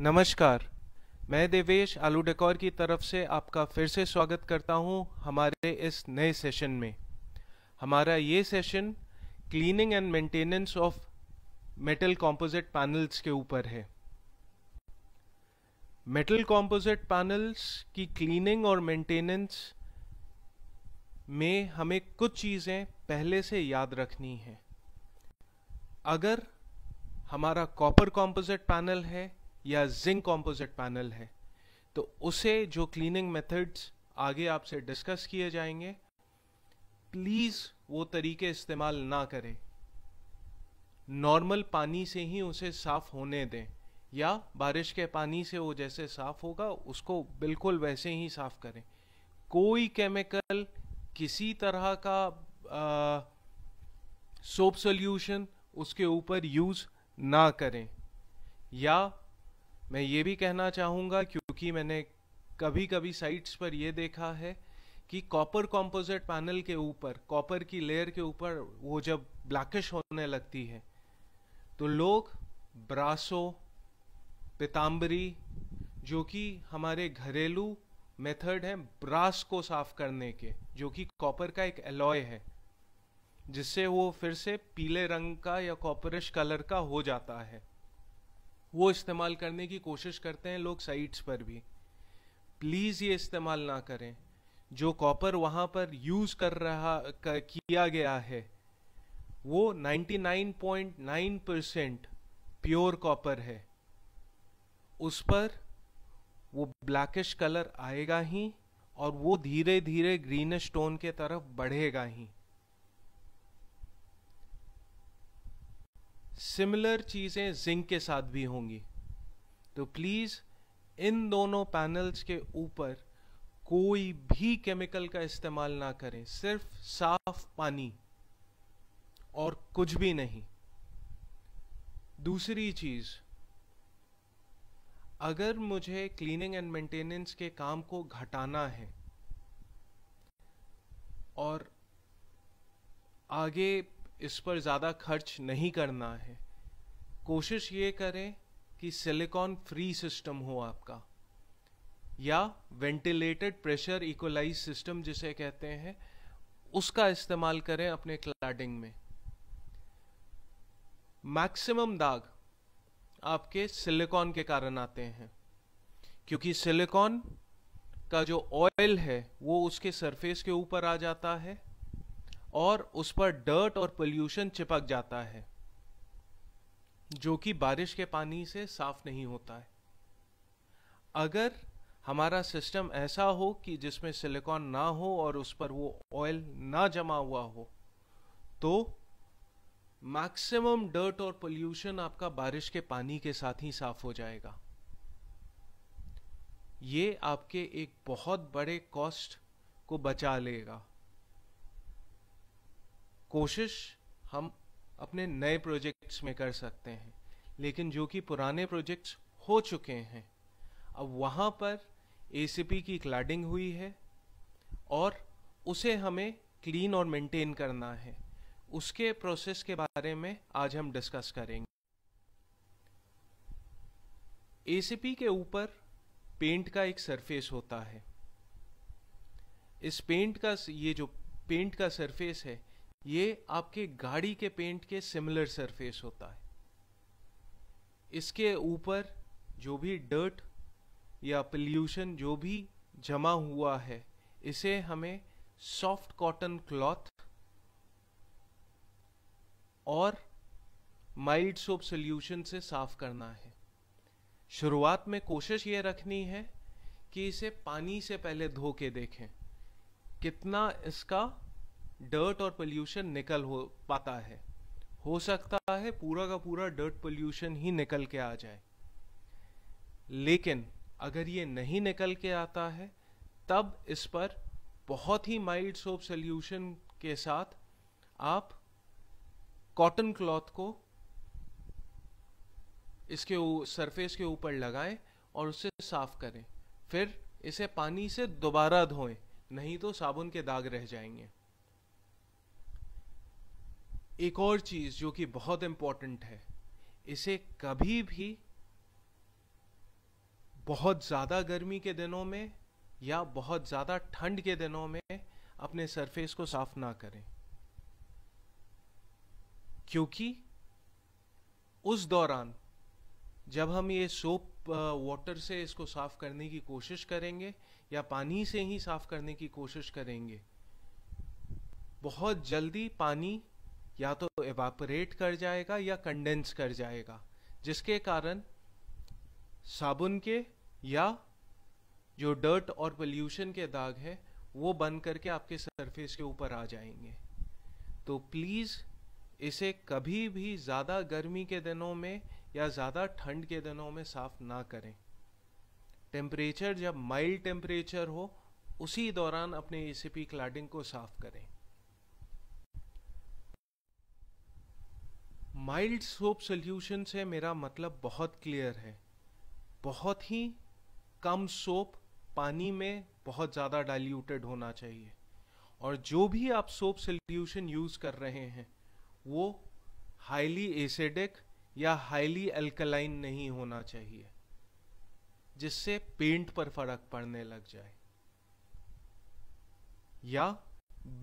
नमस्कार मैं देवेश आलू डेकोर की तरफ से आपका फिर से स्वागत करता हूं हमारे इस नए सेशन में हमारा ये session cleaning and maintenance of metal composite panels के ऊपर है मेटल कॉम्पोजिट पैनल्स की क्लीनिंग और मेंटेनेंस में हमें कुछ चीज़ें पहले से याद रखनी है अगर हमारा कॉपर कॉम्पोजिट पैनल है या जिंक कॉम्पोजिट पैनल है तो उसे जो क्लीनिंग मेथड्स आगे आपसे डिस्कस किए जाएंगे प्लीज़ वो तरीके इस्तेमाल ना करें नॉर्मल पानी से ही उसे साफ़ होने दें या बारिश के पानी से वो जैसे साफ़ होगा उसको बिल्कुल वैसे ही साफ़ करें कोई केमिकल किसी तरह का सोप सोल्यूशन उसके ऊपर यूज़ ना करें या मैं ये भी कहना चाहूँगा क्योंकि मैंने कभी कभी साइट्स पर यह देखा है कि कॉपर कॉम्पोजिट पैनल के ऊपर कॉपर की लेयर के ऊपर वो जब ब्लैकिश होने लगती है तो लोग ब्रासो पिताम्बरी जो कि हमारे घरेलू मेथड है ब्रास को साफ करने के जो कि कॉपर का एक एलॉय है जिससे वो फिर से पीले रंग का या कॉपरिश कलर का हो जाता है वो इस्तेमाल करने की कोशिश करते हैं लोग साइट्स पर भी प्लीज़ ये इस्तेमाल ना करें जो कॉपर वहाँ पर यूज़ कर रहा कर, किया गया है वो 99.9 परसेंट प्योर कॉपर है उस पर वो ब्लैकिश कलर आएगा ही और वो धीरे धीरे ग्रीनिश स्टोन के तरफ बढ़ेगा ही सिमिलर चीज़ें जिंक के साथ भी होंगी तो प्लीज़ इन दोनों पैनल्स के ऊपर कोई भी केमिकल का इस्तेमाल ना करें सिर्फ साफ पानी और कुछ भी नहीं दूसरी चीज़ अगर मुझे क्लीनिंग एंड मेंटेनेंस के काम को घटाना है और आगे इस पर ज़्यादा खर्च नहीं करना है कोशिश ये करें कि सिलिकॉन फ्री सिस्टम हो आपका या वेंटिलेटेड प्रेशर इक्वलाइज सिस्टम जिसे कहते हैं उसका इस्तेमाल करें अपने क्लाडिंग में मैक्सिमम दाग आपके सिलिकॉन के कारण आते हैं क्योंकि सिलिकॉन का जो ऑयल है वो उसके सरफेस के ऊपर आ जाता है और उस पर डर्ट और पोल्यूशन चिपक जाता है जो कि बारिश के पानी से साफ नहीं होता है अगर हमारा सिस्टम ऐसा हो कि जिसमें सिलिकॉन ना हो और उस पर वो ऑयल ना जमा हुआ हो तो मैक्सिमम डर्ट और पोल्यूशन आपका बारिश के पानी के साथ ही साफ हो जाएगा ये आपके एक बहुत बड़े कॉस्ट को बचा लेगा कोशिश हम अपने नए प्रोजेक्ट्स में कर सकते हैं लेकिन जो कि पुराने प्रोजेक्ट्स हो चुके हैं अब वहाँ पर ए की क्लाडिंग हुई है और उसे हमें क्लीन और मेंटेन करना है उसके प्रोसेस के बारे में आज हम डिस्कस करेंगे ए के ऊपर पेंट का एक सरफेस होता है इस पेंट का ये जो पेंट का सरफेस है ये आपके गाड़ी के पेंट के सिमिलर सरफेस होता है इसके ऊपर जो भी डर्ट या पल्यूशन जो भी जमा हुआ है इसे हमें सॉफ्ट कॉटन क्लॉथ और माइल्ड सोप सोल्यूशन से साफ करना है शुरुआत में कोशिश ये रखनी है कि इसे पानी से पहले धो के देखें कितना इसका डर्ट और पोल्यूशन निकल हो पाता है हो सकता है पूरा का पूरा डर्ट पोल्यूशन ही निकल के आ जाए लेकिन अगर ये नहीं निकल के आता है तब इस पर बहुत ही माइल्ड सोप सोल्यूशन के साथ आप कॉटन क्लॉथ को इसके सरफेस के ऊपर लगाएं और उसे साफ करें फिर इसे पानी से दोबारा धोएं नहीं तो साबुन के दाग रह जाएंगे एक और चीज जो कि बहुत इंपॉर्टेंट है इसे कभी भी बहुत ज़्यादा गर्मी के दिनों में या बहुत ज़्यादा ठंड के दिनों में अपने सरफेस को साफ ना करें क्योंकि उस दौरान जब हम ये सोप वाटर से इसको साफ करने की कोशिश करेंगे या पानी से ही साफ करने की कोशिश करेंगे बहुत जल्दी पानी या तो एवापोरेट कर जाएगा या कंडेंस कर जाएगा जिसके कारण साबुन के या जो डर्ट और पोल्यूशन के दाग है वो बन करके आपके सरफेस के ऊपर आ जाएंगे तो प्लीज़ इसे कभी भी ज़्यादा गर्मी के दिनों में या ज़्यादा ठंड के दिनों में साफ़ ना करें टेम्परेचर जब माइल्ड टेम्परेचर हो उसी दौरान अपने ए क्लाडिंग को साफ़ करें माइल्ड सोप सोल्यूशन से मेरा मतलब बहुत क्लियर है बहुत ही कम सोप पानी में बहुत ज़्यादा डाइल्यूटेड होना चाहिए और जो भी आप सोप सोल्यूशन यूज़ कर रहे हैं वो हाईली एसिडिक या हाईली अल्कलाइन नहीं होना चाहिए जिससे पेंट पर फर्क पड़ने लग जाए या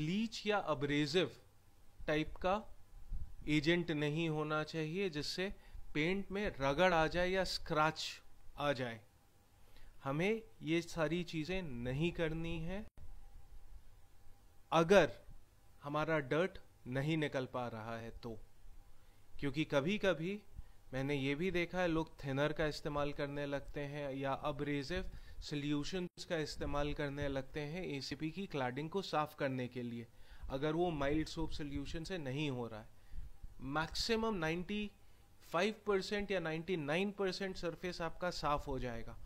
ब्लीच या अब्रेजिव टाइप का एजेंट नहीं होना चाहिए जिससे पेंट में रगड़ आ जाए या स्क्रैच आ जाए हमें ये सारी चीज़ें नहीं करनी है अगर हमारा डर्ट नहीं निकल पा रहा है तो क्योंकि कभी कभी मैंने ये भी देखा है लोग थिनर का इस्तेमाल करने लगते हैं या अब्रेजिव सल्यूशंस का इस्तेमाल करने लगते हैं ए की क्लाडिंग को साफ़ करने के लिए अगर वो माइल्ड सोप सोल्यूशन से नहीं हो रहा है मैक्सिमम 95 परसेंट या 99 परसेंट सरफेस आपका साफ हो जाएगा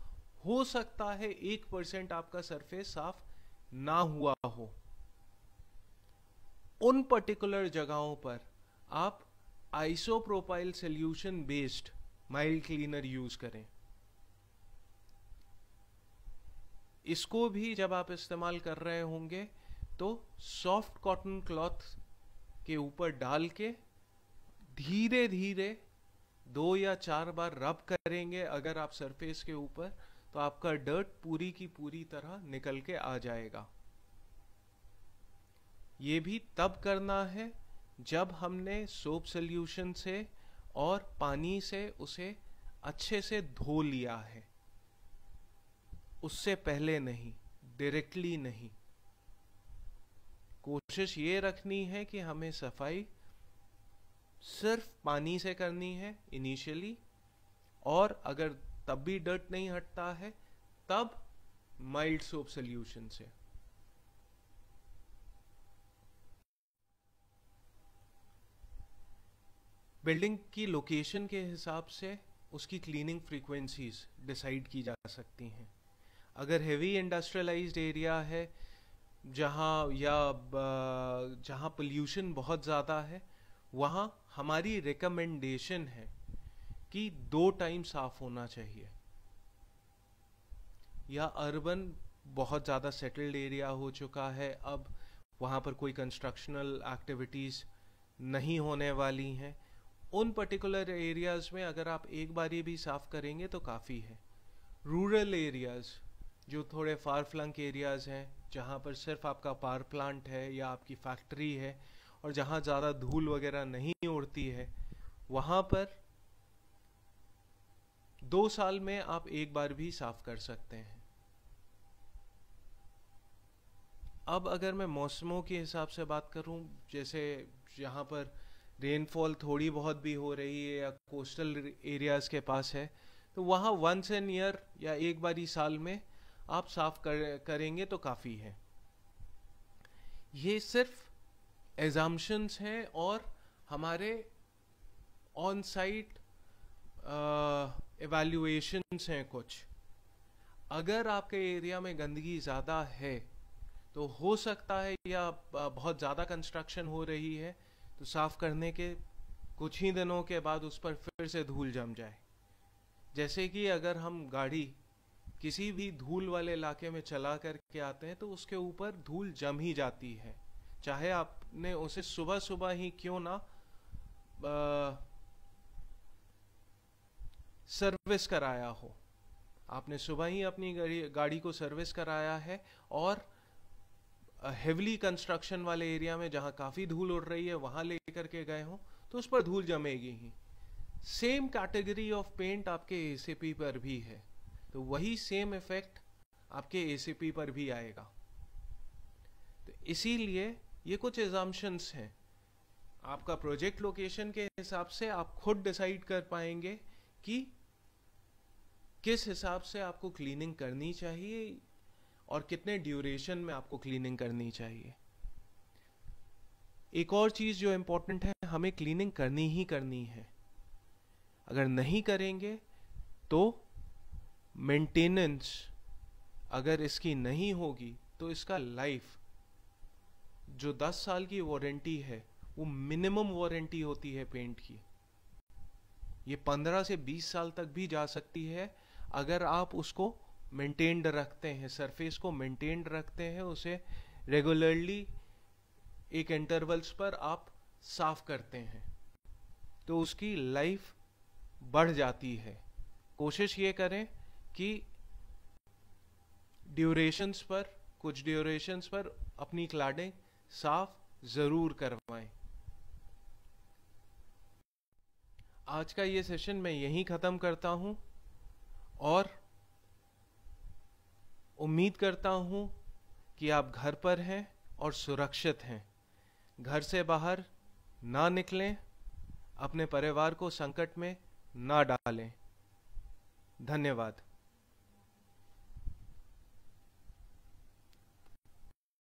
हो सकता है एक परसेंट आपका सरफेस साफ ना हुआ हो उन पर्टिकुलर जगहों पर आप isopropyl solution based mild cleaner use करें इसको भी जब आप इस्तेमाल कर रहे होंगे तो सॉफ्ट कॉटन क्लॉथ के ऊपर डाल के धीरे धीरे दो या चार बार रब करेंगे अगर आप सरफेस के ऊपर तो आपका डर्ट पूरी की पूरी तरह निकल के आ जाएगा ये भी तब करना है जब हमने सोप सोल्यूशन से और पानी से उसे अच्छे से धो लिया है उससे पहले नहीं डायरेक्टली नहीं कोशिश ये रखनी है कि हमें सफाई सिर्फ पानी से करनी है इनिशियली और अगर तब भी डर्ट नहीं हटता है तब माइल्ड सोप सोल्यूशन से बिल्डिंग की लोकेशन के हिसाब से उसकी क्लीनिंग फ्रीक्वेंसीज डिसाइड की जा सकती हैं अगर हेवी इंडस्ट्रियलाइज्ड एरिया है जहाँ या जहाँ पोल्यूशन बहुत ज़्यादा है वहाँ हमारी रिकमेंडेशन है कि दो टाइम साफ होना चाहिए या अर्बन बहुत ज़्यादा सेटल्ड एरिया हो चुका है अब वहाँ पर कोई कंस्ट्रक्शनल एक्टिविटीज़ नहीं होने वाली हैं उन पर्टिकुलर एरियाज़ में अगर आप एक बार ये भी साफ़ करेंगे तो काफ़ी है रूरल एरियाज़ जो थोड़े फार फ्लंक एरियाज़ हैं जहाँ पर सिर्फ आपका पावर प्लांट है या आपकी फैक्ट्री है और जहां ज़्यादा धूल वगैरह नहीं उड़ती है वहां पर दो साल में आप एक बार भी साफ कर सकते हैं अब अगर मैं मौसमों के हिसाब से बात करूं जैसे यहाँ पर रेनफॉल थोड़ी बहुत भी हो रही है या कोस्टल एरियाज़ के पास है तो वहाँ वंस एन ईयर या एक बार ही साल में आप साफ कर करेंगे तो काफ़ी है ये सिर्फ एजाम्शंस हैं और हमारे ऑन साइट एवेल्यूएशंस हैं कुछ अगर आपके एरिया में गंदगी ज़्यादा है तो हो सकता है या बहुत ज़्यादा कंस्ट्रक्शन हो रही है तो साफ़ करने के कुछ ही दिनों के बाद उस पर फिर से धूल जम जाए जैसे कि अगर हम गाड़ी किसी भी धूल वाले इलाके में चला करके आते हैं तो उसके ऊपर धूल जम ही जाती है चाहे आपने उसे सुबह सुबह ही क्यों ना आ, सर्विस कराया हो आपने सुबह ही अपनी गाड़ी को सर्विस कराया है और हेवली कंस्ट्रक्शन वाले एरिया में जहां काफ़ी धूल उड़ रही है वहां ले करके गए हो तो उस पर धूल जमेगी ही सेम कैटेगरी ऑफ पेंट आपके ए पर भी है तो वही सेम इफेक्ट आपके ए पर भी आएगा तो इसीलिए ये कुछ एग्जाम्शंस हैं आपका प्रोजेक्ट लोकेशन के हिसाब से आप खुद डिसाइड कर पाएंगे कि किस हिसाब से आपको क्लीनिंग करनी चाहिए और कितने ड्यूरेशन में आपको क्लीनिंग करनी चाहिए एक और चीज़ जो इम्पोर्टेंट है हमें क्लीनिंग करनी ही करनी है अगर नहीं करेंगे तो मेंटेनेंस अगर इसकी नहीं होगी तो इसका लाइफ जो 10 साल की वारंटी है वो मिनिमम वारंटी होती है पेंट की ये 15 से 20 साल तक भी जा सकती है अगर आप उसको मेंटेन्ड रखते हैं सरफेस को मेंटेन्ड रखते हैं उसे रेगुलरली एक इंटरवल्स पर आप साफ करते हैं तो उसकी लाइफ बढ़ जाती है कोशिश ये करें कि ड्यूरेशंस पर कुछ ड्यूरेशंस पर अपनी क्लाडें साफ ज़रूर करवाएं आज का ये सेशन मैं यहीं ख़त्म करता हूं और उम्मीद करता हूं कि आप घर पर हैं और सुरक्षित हैं घर से बाहर ना निकलें अपने परिवार को संकट में ना डालें धन्यवाद